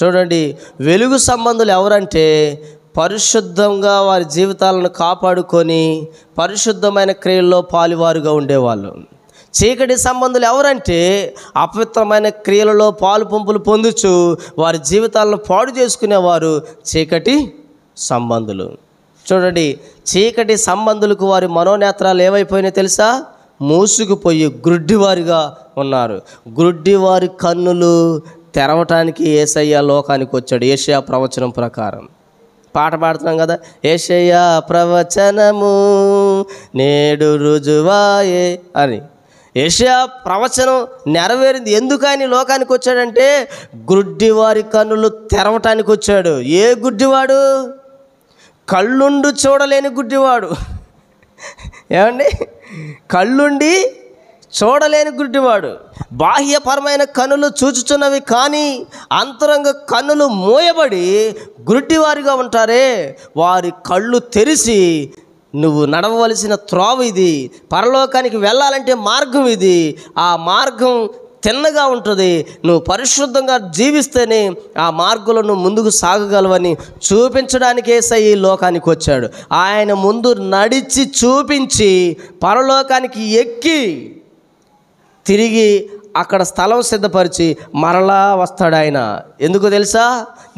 చూడండి వెలుగు సంబంధులు ఎవరంటే పరిశుద్ధంగా వారి జీవితాలను కాపాడుకొని పరిశుద్ధమైన క్రియల్లో పాలువారుగా ఉండేవాళ్ళు చీకటి సంబంధులు ఎవరంటే అపవిత్రమైన క్రియలలో పాలు పంపులు పొందుచు వారి జీవితాలను పాడు చేసుకునేవారు చీకటి సంబంధులు చూడండి చీకటి సంబంధులకు వారి మనోనేత్రాలు ఏమైపోయినాయి తెలుసా మూసుకుపోయి గ్రుడ్డివారిగా ఉన్నారు గ్రుడ్డివారి కన్నులు తెరవటానికి ఏసయ్య లోకానికి వచ్చాడు ఏషయా ప్రవచనం ప్రకారం పాట పాడుతున్నాం కదా ఏషయ్యా ప్రవచనము నేడు రుజువాయే అని ఏషియా ప్రవచనం నెరవేరింది ఎందుకు ఆయన లోకానికి వచ్చాడంటే గుడ్డివారి కన్నులు తెరవటానికి వచ్చాడు ఏ గుడ్డివాడు కళ్ళుండు చూడలేని గుడ్డివాడు ఏమండి కళ్ళుండి చూడలేని గుడ్డివాడు బాహ్యపరమైన కనులు చూచుచున్నవి కానీ అంతరంగ కన్నులు మూయబడి గుడ్డివారిగా ఉంటారే వారి కళ్ళు తెరిచి నువ్వు నడవలసిన త్రోవ ఇది పరలోకానికి వెళ్ళాలంటే మార్గం ఇది ఆ మార్గం తిన్నగా ఉంటుంది నువ్వు పరిశుద్ధంగా జీవిస్తేనే ఆ మార్గంలో నువ్వు ముందుకు సాగగలవని చూపించడానికి సై ఈ లోకానికి వచ్చాడు ఆయన ముందు నడిచి చూపించి పరలోకానికి ఎక్కి తిరిగి అక్కడ స్థలం సిద్ధపరిచి మరలా వస్తాడు ఆయన ఎందుకు తెలుసా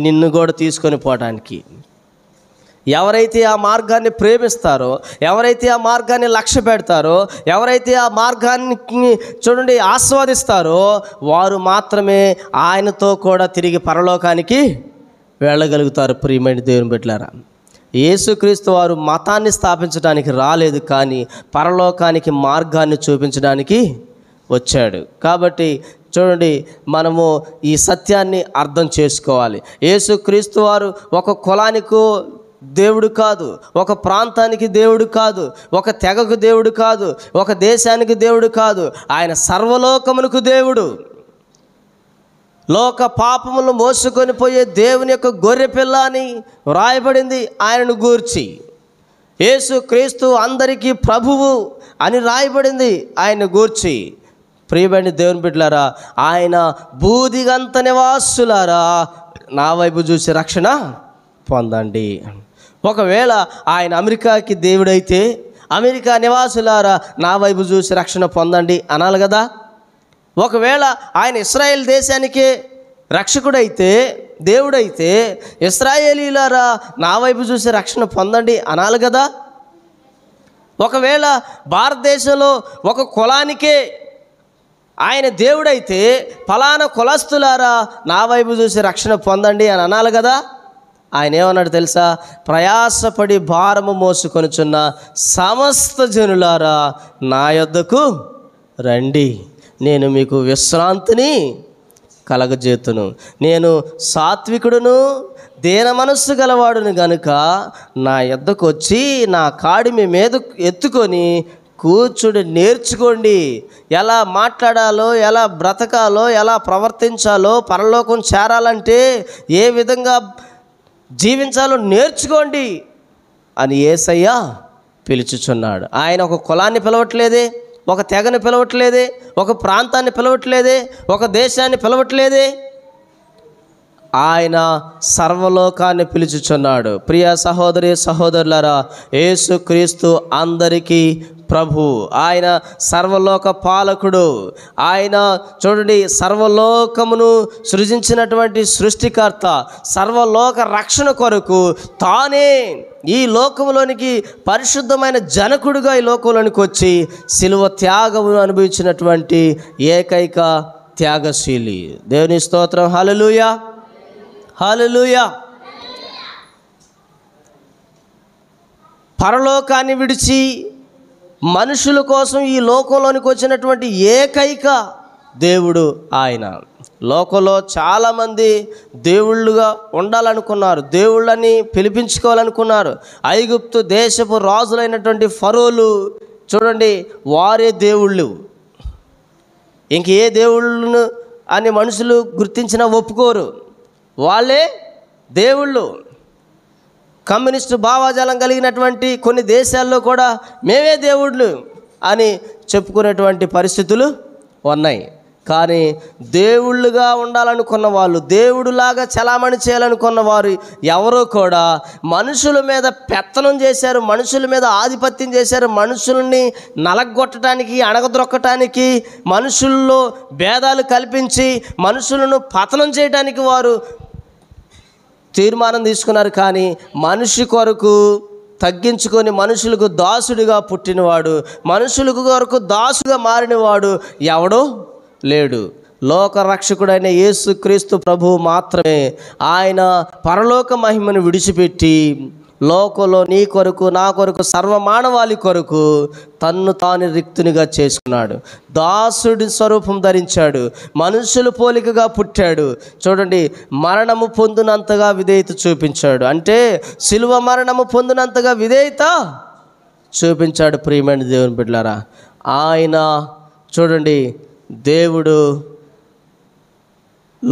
నిన్ను కూడా తీసుకొని పోవడానికి ఎవరైతే ఆ మార్గాన్ని ప్రేమిస్తారో ఎవరైతే ఆ మార్గాన్ని లక్ష్య పెడతారో ఎవరైతే ఆ మార్గాన్ని చూడండి ఆస్వాదిస్తారో వారు మాత్రమే ఆయనతో కూడా తిరిగి పరలోకానికి వెళ్ళగలుగుతారు ప్రియమైన దేవుని బిడ్డలారా యేసుక్రీస్తు వారు మతాన్ని స్థాపించడానికి రాలేదు కానీ పరలోకానికి మార్గాన్ని చూపించడానికి వచ్చాడు కాబట్టి చూడండి మనము ఈ సత్యాన్ని అర్థం చేసుకోవాలి యేసుక్రీస్తు వారు ఒక కులానికి దేవుడు కాదు ఒక ప్రాంతానికి దేవుడు కాదు ఒక తెగకు దేవుడు కాదు ఒక దేశానికి దేవుడు కాదు ఆయన సర్వలోకములకు దేవుడు లోక పాపములు మోసుకొని పోయే దేవుని యొక్క గొర్రె పిల్ల అని వ్రాయబడింది ఆయనను గూర్చి యేసు క్రీస్తు అందరికీ ప్రభువు అని రాయబడింది ఆయన గూర్చి ప్రియమైన దేవుని బిడ్డలారా ఆయన బూదిగంత నివాసులారా నా వైపు చూసి రక్షణ పొందండి ఒకవేళ ఆయన అమెరికాకి దేవుడైతే అమెరికా నివాసులారా నా వైపు చూసి రక్షణ పొందండి అనాలి కదా ఒకవేళ ఆయన ఇస్రాయేల్ దేశానికి రక్షకుడైతే దేవుడైతే ఇస్రాయేలీలారా నా వైపు చూసి రక్షణ పొందండి అనాలి కదా ఒకవేళ భారతదేశంలో ఒక కులానికే ఆయన దేవుడైతే ఫలానా కులస్తులారా నా వైపు చూసి రక్షణ పొందండి అని అనాలి కదా ఆయన ఏమన్నాడు తెలుసా ప్రయాసపడి భారము మోసుకొనిచున్న సమస్త జనులారా నా యొద్దకు రండి నేను మీకు విశ్రాంతిని కలగజేతును నేను సాత్వికుడును దీన మనస్సు గలవాడును గనుక నా యొద్దకు వచ్చి నా కాడి మీ మీద ఎత్తుకొని కూర్చుని నేర్చుకోండి ఎలా మాట్లాడాలో ఎలా బ్రతకాలో ఎలా ప్రవర్తించాలో పరలోకం చేరాలంటే ఏ విధంగా జీవించాలో నేర్చుకోండి అని ఏసయ్యా పిలుచుచున్నాడు ఆయన ఒక కులాన్ని పిలవట్లేదే ఒక తెగని పిలవట్లేదే ఒక ప్రాంతాన్ని పిలవట్లేదే ఒక దేశాన్ని పిలవట్లేదే ఆయన సర్వలోకాన్ని పిలుచుచున్నాడు ప్రియ సహోదరి సహోదరులరా యేసుక్రీస్తు అందరికీ ప్రభు ఆయన సర్వలోక పాలకుడు ఆయన చూడండి సర్వలోకమును సృజించినటువంటి సృష్టికర్త సర్వలోక రక్షణ కొరకు తానే ఈ లోకంలోనికి పరిశుద్ధమైన జనకుడుగా ఈ లోకంలోనికి వచ్చి సిలువ త్యాగమును అనుభవించినటువంటి ఏకైక త్యాగశీలి దేవుని స్తోత్రం హలలుయా హలలుయా పరలోకాన్ని విడిచి మనుషుల కోసం ఈ లోకంలోనికి వచ్చినటువంటి ఏకైక దేవుడు ఆయన లోకంలో చాలామంది దేవుళ్ళుగా ఉండాలనుకున్నారు దేవుళ్ళని పిలిపించుకోవాలనుకున్నారు ఐగుప్తు దేశపు రాజులైనటువంటి ఫరోలు చూడండి వారే దేవుళ్ళు ఇంక ఏ దేవుళ్ళను అని మనుషులు గుర్తించినా ఒప్పుకోరు వాళ్ళే దేవుళ్ళు కమ్యూనిస్టు భావాజాలం కలిగినటువంటి కొన్ని దేశాల్లో కూడా మేమే దేవుళ్ళు అని చెప్పుకునేటువంటి పరిస్థితులు ఉన్నాయి కానీ దేవుళ్ళుగా ఉండాలనుకున్న వాళ్ళు దేవుడులాగా చలామణి చేయాలనుకున్న వారు ఎవరో కూడా మనుషుల మీద పెత్తనం చేశారు మనుషుల మీద ఆధిపత్యం చేశారు మనుషుల్ని నలగొట్టడానికి అణగద్రొక్కటానికి మనుషుల్లో భేదాలు కల్పించి మనుషులను పతనం చేయడానికి వారు తీర్మానం తీసుకున్నారు కానీ మనిషి కొరకు తగ్గించుకొని మనుషులకు దాసుడిగా పుట్టినవాడు మనుషులకు కొరకు దాసుగా మారినవాడు ఎవడో లేడు లోక రక్షకుడైన యేసుక్రీస్తు ప్రభు మాత్రమే ఆయన పరలోక మహిమను విడిచిపెట్టి లోకంలో నీ కొరకు నా కొరకు సర్వమానవాళి కొరకు తన్ను తాను రిక్తునిగా చేసుకున్నాడు దాసుడి స్వరూపం ధరించాడు మనుషుల పోలికగా పుట్టాడు చూడండి మరణము పొందినంతగా విధేయత చూపించాడు అంటే శిలువ మరణము పొందినంతగా విధేయత చూపించాడు ప్రియమైన దేవుని బిడ్డారా ఆయన చూడండి దేవుడు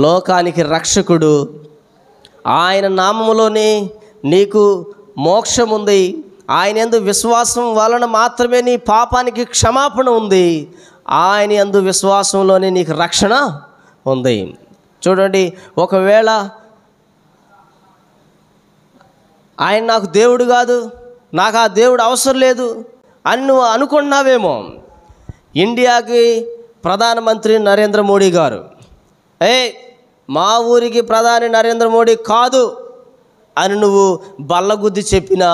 లోకానికి రక్షకుడు ఆయన నామములోనే నీకు మోక్షం ఉంది ఆయన ఎందు విశ్వాసం వలన మాత్రమే నీ పాపానికి క్షమాపణ ఉంది ఆయన ఎందు విశ్వాసంలోనే నీకు రక్షణ ఉంది చూడండి ఒకవేళ ఆయన నాకు దేవుడు కాదు నాకు ఆ దేవుడు అవసరం లేదు అని నువ్వు అనుకున్నావేమో ఇండియాకి ప్రధానమంత్రి నరేంద్ర మోడీ గారు ఏ మా ఊరికి ప్రధాని నరేంద్ర మోడీ కాదు అని నువ్వు బల్లగుద్ది చెప్పిన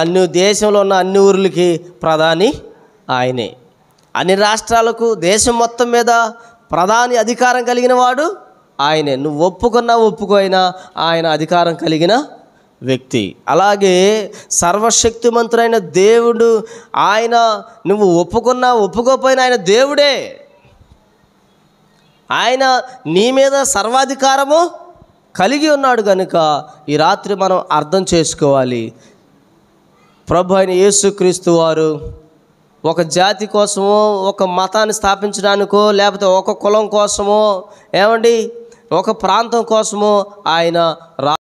అన్ని దేశంలో ఉన్న అన్ని ఊర్లకి ప్రధాని ఆయనే అన్ని రాష్ట్రాలకు దేశం మొత్తం మీద ప్రధాని అధికారం కలిగిన వాడు ఆయనే నువ్వు ఒప్పుకున్నా ఒప్పుకోయినా ఆయన అధికారం కలిగిన వ్యక్తి అలాగే సర్వశక్తిమంతుడైన దేవుడు ఆయన నువ్వు ఒప్పుకున్నా ఒప్పుకోపోయినా ఆయన దేవుడే ఆయన నీ మీద సర్వాధికారము కలిగి ఉన్నాడు కనుక ఈ రాత్రి మనం అర్థం చేసుకోవాలి ప్రభు అయిన యేసుక్రీస్తు వారు ఒక జాతి కోసమో ఒక మతాన్ని స్థాపించడానికో లేకపోతే ఒక కులం కోసమో ఏమండి ఒక ప్రాంతం కోసమో ఆయన రా